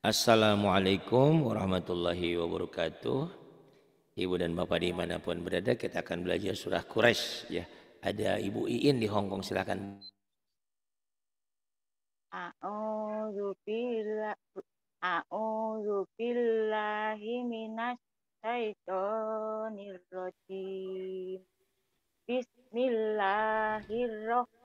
Assalamualaikum warahmatullahi wabarakatuh. Ibu dan bapak dimanapun berada, kita akan belajar surah Quraisy. Ya, ada Ibu Iin di Hong Kong, silakan. A'udzu billahi minasy syaithanir rajim. Bismillahirrahmanirrahim.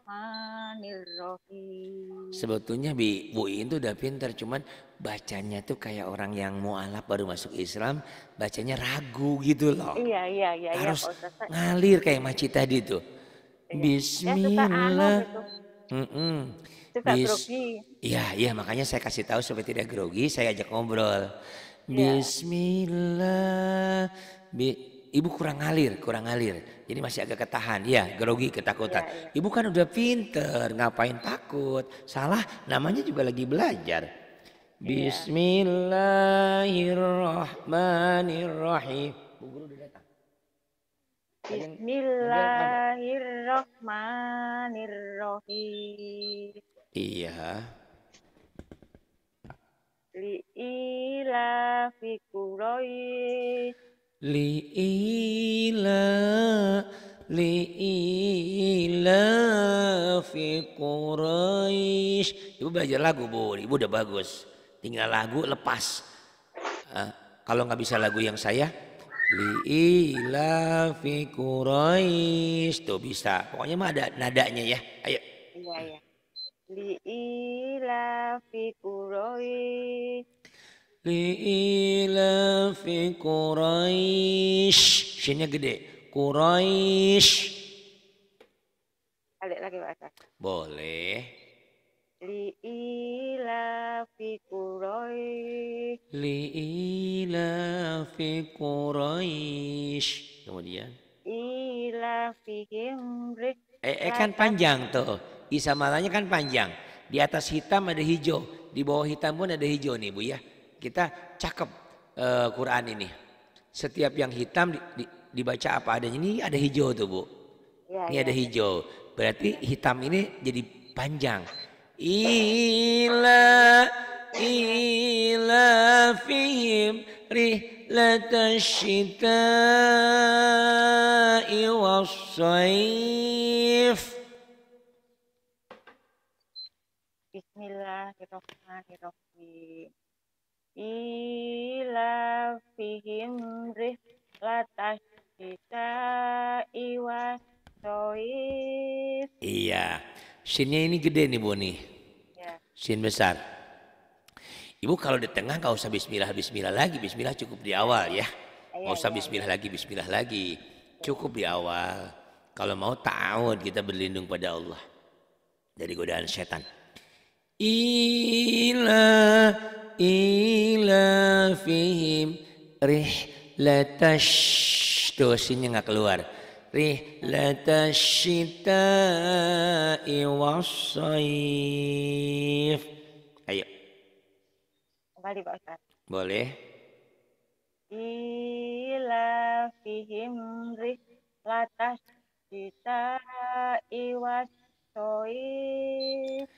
Sebetulnya Bi, Bu itu tuh udah pinter, cuman bacanya tuh kayak orang yang mau mualaf baru masuk Islam, bacanya ragu gitu loh. Iya, iya, iya. iya Harus iya, ngalir kayak maci tadi tuh. Iya. Ya, anu Bismillah. Ya, mm -mm. Bis Iya, iya makanya saya kasih tahu supaya tidak grogi, saya ajak ngobrol. Iya. Bismillah. Bi Ibu kurang ngalir, kurang ngalir. Jadi masih agak ketahan. Iya, grogi ketakutan. Ya, ya. Ibu kan udah pinter, ngapain takut? Salah, namanya juga lagi belajar. Ya. Bismillahirrahmanirrahim. Bu guru udah datang. Bismillahirrahmanirrahim. Iya. Li ila fi liila fi Quraisy. Ibu belajar lagu bu, ibu udah bagus. Tinggal lagu lepas. Uh, kalau nggak bisa lagu yang saya, liila fi Quraisy tuh bisa. Pokoknya mah ada nadanya ya. Ayo. Iya ya. Liila fi Quraisy. Li'ilafi Quraisy. Shinnya gede. Quraisy. Balik lagi Pak Ustaz. Boleh. fi Quraisy. fi Quraisy. Kemudian. Ilafihim Eh, eh kan panjang tuh. Isamaranya kan panjang. Di atas hitam ada hijau. Di bawah hitam pun ada hijau nih Bu ya kita cakep uh, Quran ini. Setiap yang hitam di, di, dibaca apa adanya. Ini ada hijau tuh Bu. Ya, ini ya. ada iya. hijau. Berarti hitam ini jadi panjang. Ila ila fihim rihlatashita'i wassaif. Bismillahirrahmanirrahim ila fihim kita iwa soif. Iya. Sinnya ini gede nih Bu nih. Ya. Sin besar. Ibu kalau di tengah nggak usah bismillah bismillah lagi, bismillah cukup di awal ya. Iya, nggak usah iya. bismillah lagi, bismillah lagi. Cukup di awal. Kalau mau ta'awud kita berlindung pada Allah dari godaan setan. Ila ilafihim latash tuh sinnya nggak keluar rihlatasyita'i wassayif ayo kembali Pak Ustaz boleh ilafihim rihlatasyita'i wassayif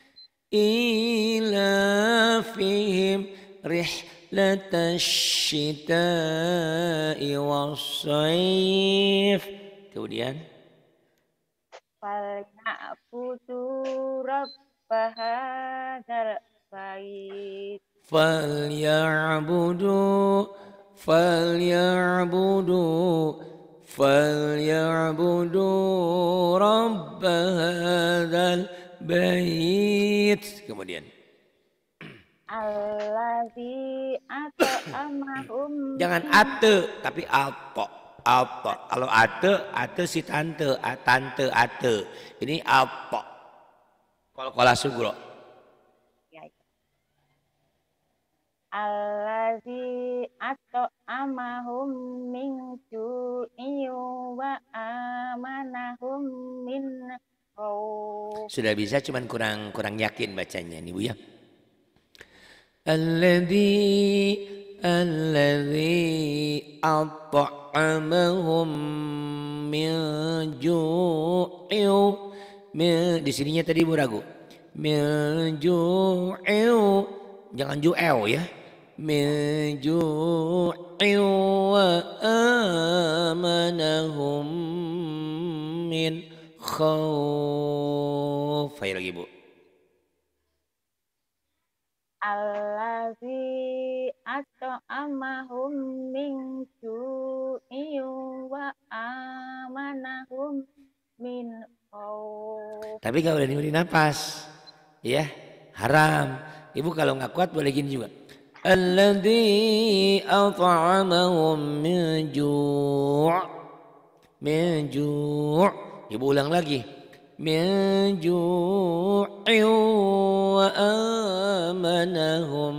إيلافهم رحلة الشتاء والصيف kemudian فليعبدوا رب هذا البيت فليعبدوا فليعبدوا فليعبدوا رب هذا البيت bait. Kemudian. Allazi atamahum Jangan ate tapi alto. Alto. Kalau ate, ate si tante, a, tante ate. Ini alto. Kalau kala sugro. Ya, ya. Allazi atamahum min ju'in wa amanahum min raw. Sudah bisa cuman kurang kurang yakin bacanya nih Bu ya. Alladhi alladhi at'amahum min ju'in di sininya tadi Bu ragu. Min ju'in jangan ju'ew ya. Min ju'in wa amanahum min khauf ayo lagi bu Allazi amahum min ju'in wa amanahum min khauf Tapi gak boleh nyuri nafas ya haram Ibu kalau nggak kuat boleh gini juga Allazi at'amahum min ju' min ju' Ibu ulang lagi. Min wa amanahum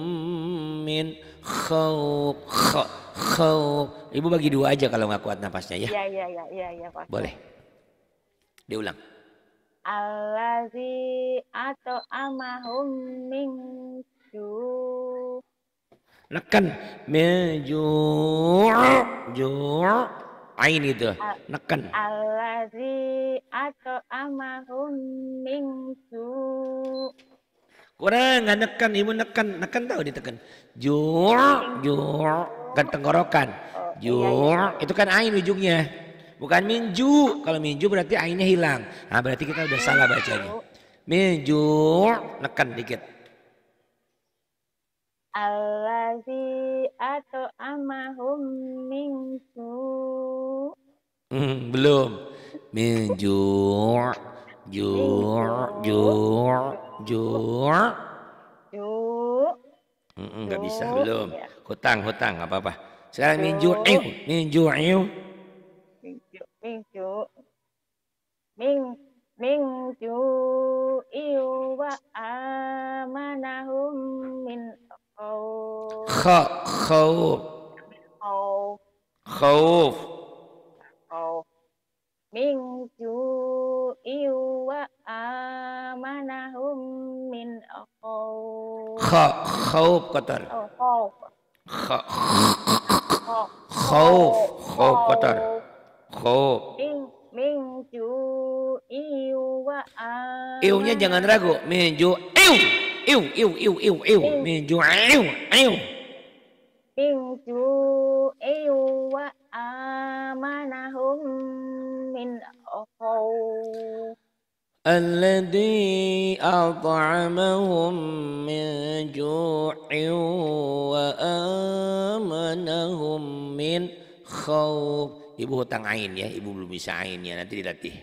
min Ibu bagi dua aja kalau nggak kuat napasnya ya. Iya iya iya iya, iya Pak. Boleh. Diulang. Allazi atau amahum min ju. Nekan min Ju. Ain itu neken. Allazi atau amahum min su. Kurang nggak neken, ibu neken, neken tahu diteken Jur, jur, kan tenggorokan. Oh, iya, jur, iya, iya. itu kan ain ujungnya. Bukan minju, kalau minju berarti ainnya hilang. Nah berarti kita udah salah bacanya. Minju, neken dikit. Allazi atau amahum mingsu. Hmm, belum. Minjur, jur, jur, jur. Jur. Enggak hmm, hmm, bisa belum. Ya. Hutang, hutang, nggak apa-apa. Sekarang minjur, iu, minjur, iu. Min minjur. Ming, iu wa amanahum min Oh. Khauf. Khauf. Khauf. Khauf. iu wa amanahum min khauf. Khauf qatar. Oh, khauf. Khauf. Khauf qatar. Khauf. Min iu wa amanahum. Iunya jangan ragu. Min ju'i iu iu iu iu iu min ju'in iu min ju'in wa amanahum min khawf الذي أطعمهم من جوع وآمنهم من خوف Ibu hutang ain ya, ibu belum bisa ya. nanti dilatih.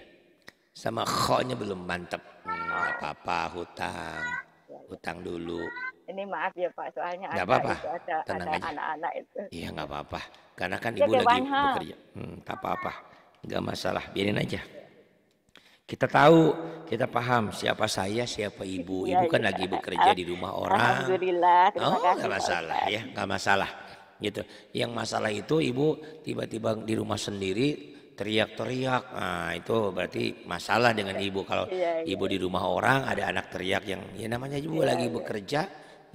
Sama kho belum mantep. Hmm, nggak apa-apa hutang utang dulu. Ini maaf ya Pak, soalnya gak ada, apa -apa. ada, Tenang aja. anak-anak itu. Iya nggak apa-apa, karena kan ibu lagi bekerja. Hmm, tak apa-apa, nggak masalah, biarin aja. Kita tahu, kita paham siapa saya, siapa ibu. Iya, ibu ya, kan ya. lagi bekerja di rumah orang. Alhamdulillah. Oh, nggak masalah ya, nggak masalah. Gitu. Yang masalah itu ibu tiba-tiba di rumah sendiri teriak-teriak. Nah, itu berarti masalah dengan ibu. Kalau iya, iya. ibu di rumah orang ada anak teriak yang ya namanya ibu iya, lagi iya. bekerja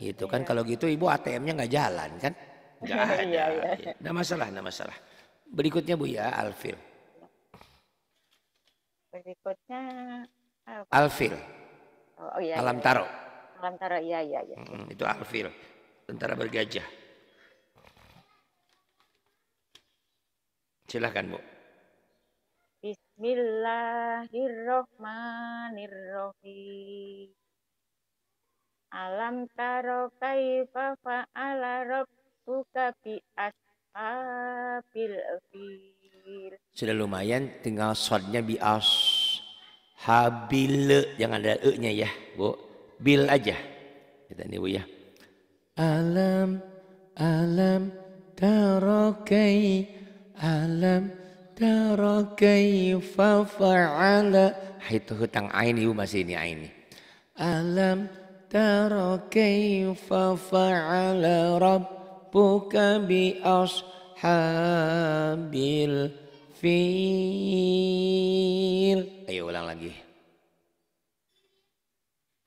gitu kan. iya. kan. Kalau gitu ibu ATM-nya nggak jalan kan? Nggak iya, ada. iya, iya. Nah, masalah, nah masalah. Berikutnya Bu ya, Alfil. Berikutnya apa? Alfil. oh iya. iya Alam taro. Iya. Alam taro, iya iya iya. Hmm, itu Alfil. Tentara bergajah. Silahkan Bu. Bismillahirrahmanirrahim. Alam taro kaifa fa'ala rabbuka bi ashabil fil. Sudah lumayan tinggal sodnya bi as habil jangan ada e-nya ya, Bu. Bil aja. Kita ini Bu ya. Alam alam taro kai alam tara kaifa fa'ala itu hutang ain ibu masih ini ain alam tara kaifa fa'ala rabbuka bi ashabil fil ayo ulang lagi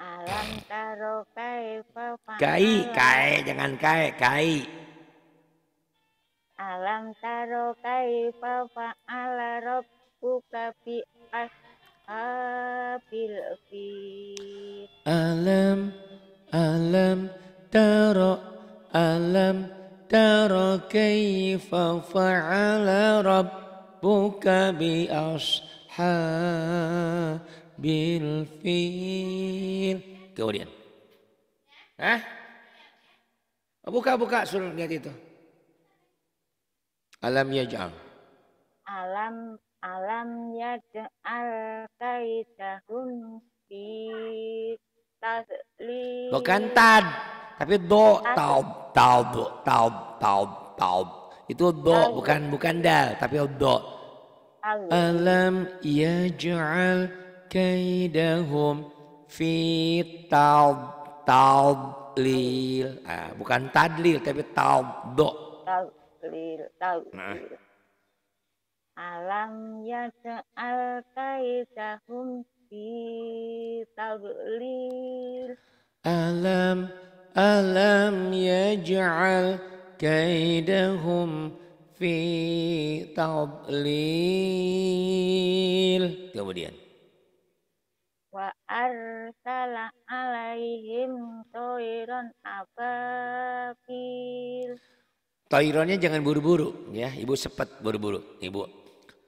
alam taro kaifa kai kai jangan kai kai Alam taro kaifa fa'ala rabbuka bi ashabil fil. Alam alam taro alam taro kaifa fa'ala rabbuka bi ashabil fil. Kemudian. Hah? Buka-buka suruh lihat itu. Alam yaj'al. Alam alam yaj'al kaidahum fi tasli. Bukan tad, tapi do taub taub taub taub taub. Itu do bukan bukan dal, tapi do. Alam yaj'al kaidahum fi taub taub lil. Ah, bukan tadlil tapi taub do. Taub lil tawil. Alam yaj'al kaidahum fi tawlil. Alam alam ja'al kaidahum fi tadlil. Kemudian wa arsala alaihim toiron ababil Toironnya jangan buru-buru ya, ibu sepet buru-buru, ibu.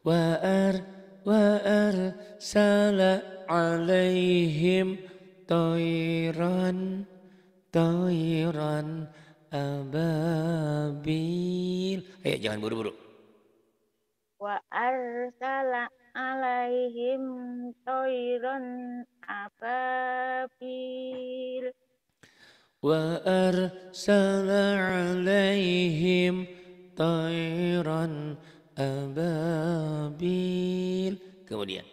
Wa'ar wa'ar sala alaihim toiron toiron ababil. Ayo jangan buru-buru. Wa'ar sala alaihim toiron ababil. وأرسل عليهم ta'iran ababil kemudian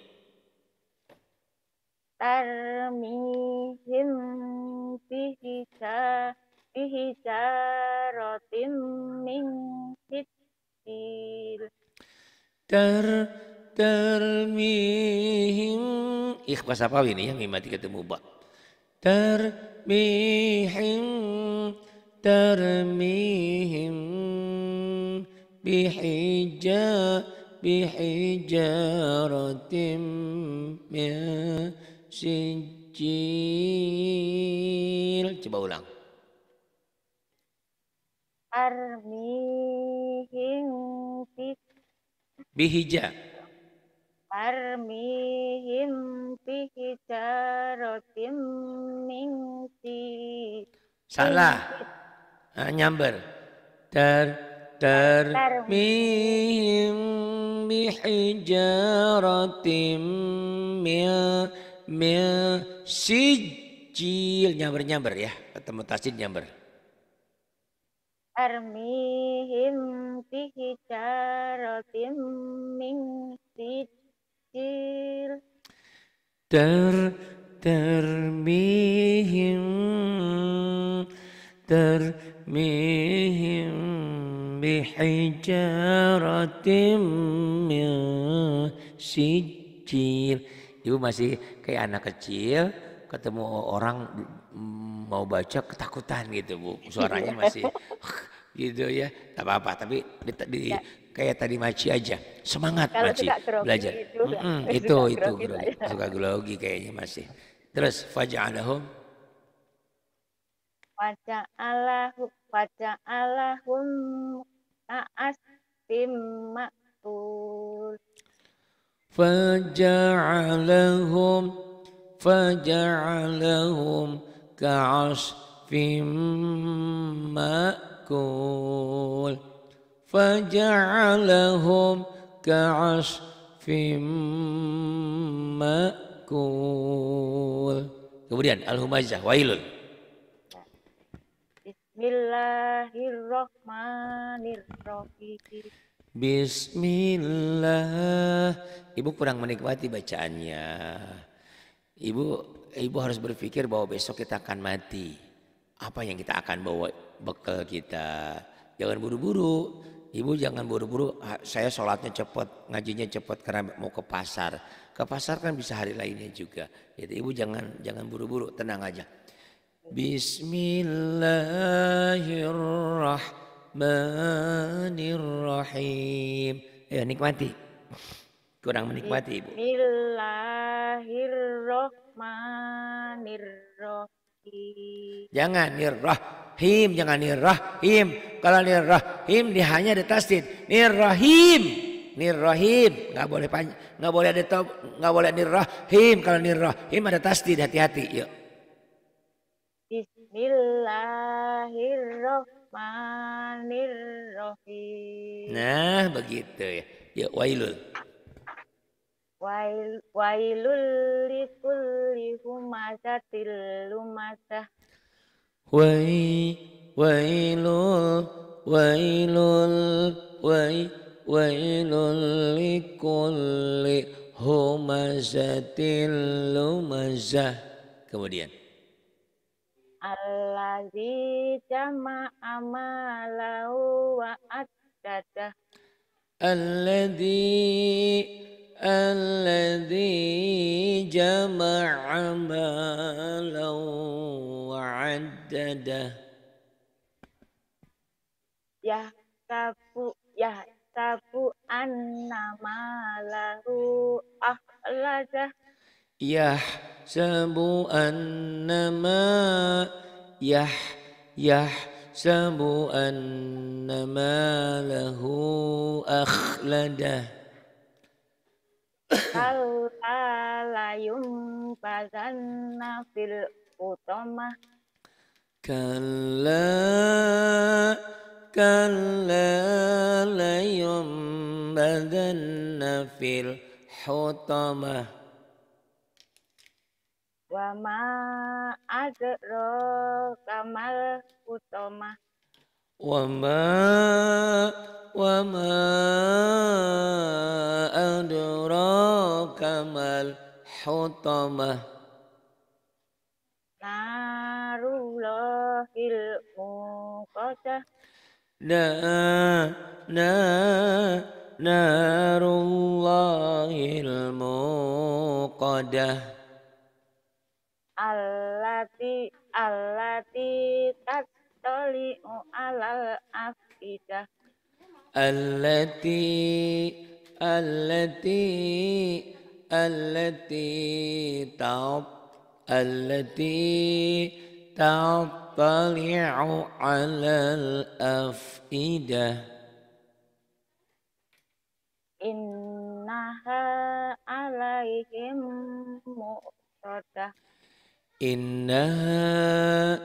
tarmihim bihija bihijaratim min sittil ter termihim ikhfa apa ini ya mimati ketemu ba ter bihin termihim bihija bihijaratim sijil coba ulang armihim bihija armihim Salah. Nah, nyamber. Ter ter mim bihijaratin min min sijil nyamber-nyamber ya. Ketemu tasjid nyamber. Armihim bihijaratim min sijil. در ترميهم ترميهم بحجارة من سجيل Ibu masih kayak anak kecil ketemu orang mm, mau baca ketakutan gitu Bu. Suaranya masih iya. gitu ya. Tak apa-apa tapi di, di, ya kayak tadi Maci aja. Semangat Kalau Maci belajar. Itu, mm -hmm. itu itu grogi. Gitu ya. suka grogi kayaknya masih. Terus faja'alahum faja'alahum faja'alahum ta'as maktul faja'alahum faja'alahum ka'asfim maktul فجعلهم كعصف مأكول Kemudian Al-Humazah, Wailul Bismillahirrahmanirrahim. Bismillah. Ibu kurang menikmati bacaannya. Ibu ibu harus berpikir bahwa besok kita akan mati. Apa yang kita akan bawa bekal kita? Jangan buru-buru. Ibu jangan buru-buru, saya sholatnya cepat, ngajinya cepat karena mau ke pasar. Ke pasar kan bisa hari lainnya juga. Jadi ibu jangan jangan buru-buru, tenang aja. Bismillahirrahmanirrahim. Ya nikmati. Kurang menikmati ibu. Bismillahirrahmanirrahim. Jangan nirrahim, jangan nirrahim. Kalau nirrahim dia hanya ada tasdid. Nirrahim, nirrahim nggak boleh panjang, nggak boleh ada top, nggak boleh nirrahim. Kalau nirrahim ada tasdid, hati-hati. Yuk. Bismillahirrahmanirrahim. Nah, begitu ya. Yuk, wailul. Wail, wailul likulli humazatil lumazah Wai, wailul, wailul, wai, wailul likulli humazatil lumazah Kemudian Allazi jama'a malahu wa addadah Alladhi الذي جمع مالا وعدده يحسب يحسب أن ماله أخلده يحسب أن ما يح يحسب أن ماله أخلده Kalla layum bazanna fil utama, kala kala layum bazanna fil hutamah. wama ma adro kamal utamah. وما وما أدراك ما الحطمة نار الله الموقدة نا نا نار الله الموقدة التي التي yattali'u oh, alal afidah allati allati allati ta'ab allati ta'attali'u alal afidah innaha alaihim mu'tadah innaha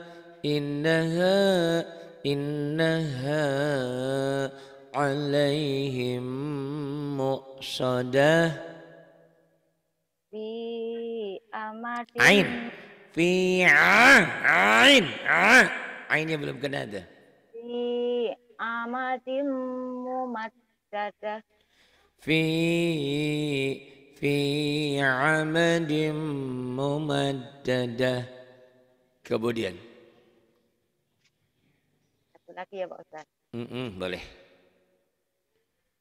إنها إنها عليهم مؤصدة في أمات عين في عين عينnya belum kena ada في أمات ممتدة في في عمد ممتدة kemudian lagi ya Pak Ustaz. Mm -mm, boleh.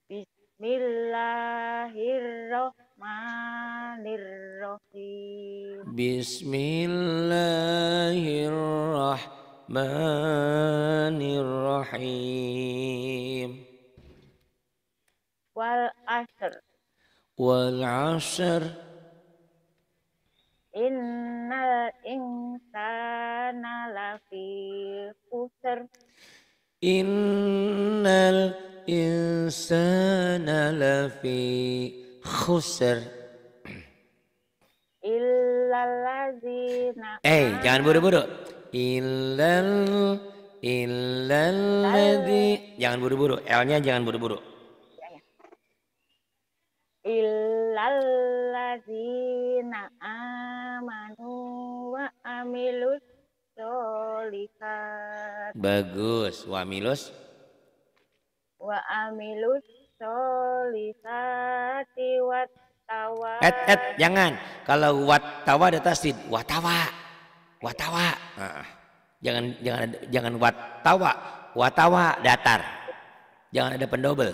Bismillahirrahmanirrahim. Bismillahirrahmanirrahim. Wal asr. Wal asr. Innal insana lafi khusr. Innal insana lafi khusr. Illalazina. Eh, hey, jangan buru-buru. Illal ladzi. Jangan buru-buru. L-nya jangan buru-buru. Ya, ya. ladzina amanu wa amilus solihat. Bagus. Wa milus? Wa amilus solihati wat Et, et, jangan. Kalau watawa tawa ada tasdid. Watawa. Watawa. Nah, jangan jangan jangan watawa. Watawa datar. Jangan ada pendobel.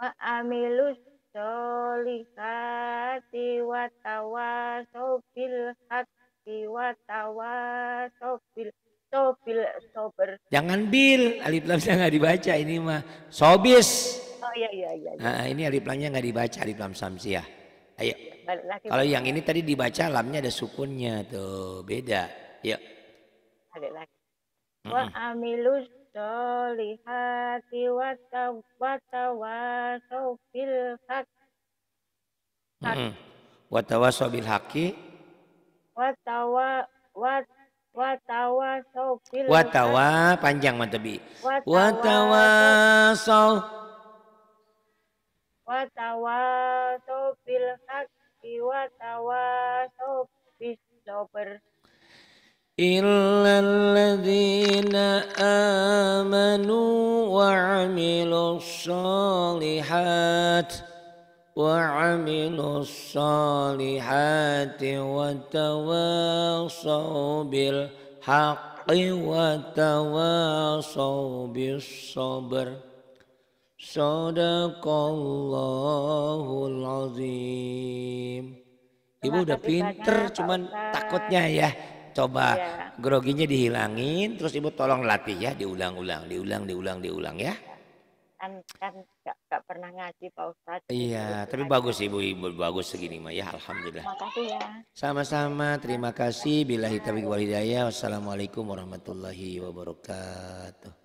Wa amilus solihati watawa sobil hati sobil sober. Jangan bil, alif lamnya nggak dibaca ini mah. Sobis. Oh iya iya iya. Nah, ini alif lamnya nggak dibaca alif lam samsiah. Ayo. Iya, Kalau yang ini tadi dibaca lamnya ada sukunnya tuh, beda. Yuk. Balik lagi. Wa amilus solihati wa tawasau bil haq watawa wat watawa sofil watawa panjang matabi watawa so watawa sofil bil haqqi watawa so bis sober إلا الذين آمنوا وعملوا الصالحات وعملوا الصالحات وتواصوا بالحق وتواصوا بالصبر الله العظيم Ibu udah pinter banyak, cuman takutnya ya. Coba ya. groginya dihilangin terus ibu tolong latih ya diulang-ulang, diulang, diulang, diulang ya. Kan nggak pernah ngaji Pak Ustadz. Iya, gitu, tapi bagus Ibu, Ibu bagus segini mah ya alhamdulillah. Terima kasih ya. Sama-sama, terima kasih. Bila hitabik walidaya. Wassalamualaikum warahmatullahi wabarakatuh.